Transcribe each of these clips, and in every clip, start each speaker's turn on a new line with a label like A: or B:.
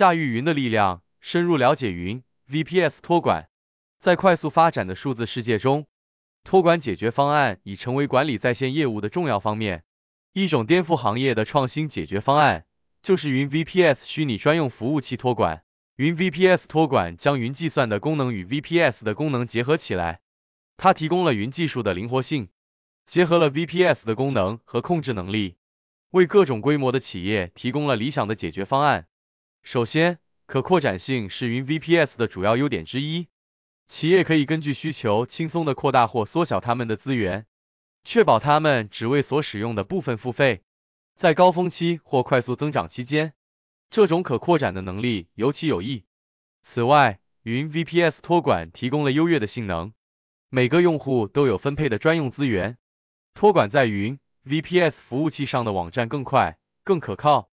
A: 驾驭云的力量，深入了解云 VPS 托管。在快速发展的数字世界中，托管解决方案已成为管理在线业务的重要方面。一种颠覆行业的创新解决方案就是云 VPS 虚拟专用服务器托管。云 VPS 托管将云计算的功能与 VPS 的功能结合起来，它提供了云技术的灵活性，结合了 VPS 的功能和控制能力，为各种规模的企业提供了理想的解决方案。首先，可扩展性是云 VPS 的主要优点之一。企业可以根据需求轻松的扩大或缩小他们的资源，确保他们只为所使用的部分付费。在高峰期或快速增长期间，这种可扩展的能力尤其有益。此外，云 VPS 托管提供了优越的性能，每个用户都有分配的专用资源。托管在云 VPS 服务器上的网站更快、更可靠。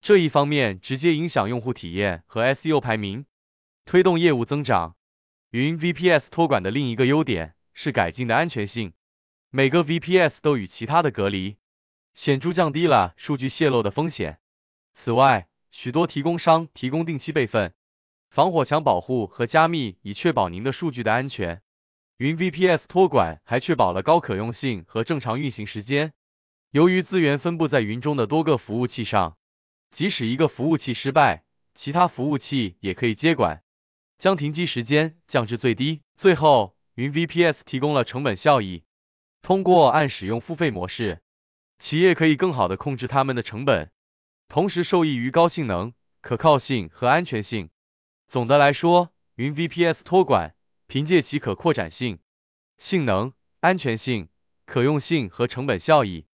A: 这一方面直接影响用户体验和 SEO 排名，推动业务增长。云 VPS 托管的另一个优点是改进的安全性，每个 VPS 都与其他的隔离，显著降低了数据泄露的风险。此外，许多提供商提供定期备份、防火墙保护和加密，以确保您的数据的安全。云 VPS 托管还确保了高可用性和正常运行时间，由于资源分布在云中的多个服务器上。即使一个服务器失败，其他服务器也可以接管，将停机时间降至最低。最后，云 VPS 提供了成本效益，通过按使用付费模式，企业可以更好的控制他们的成本，同时受益于高性能、可靠性和安全性。总的来说，云 VPS 托管凭借其可扩展性、性能、安全性、可用性和成本效益。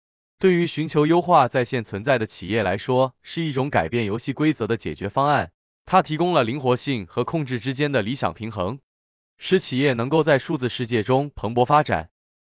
A: 对于寻求优化在线存在的企业来说，是一种改变游戏规则的解决方案。它提供了灵活性和控制之间的理想平衡，使企业能够在数字世界中蓬勃发展。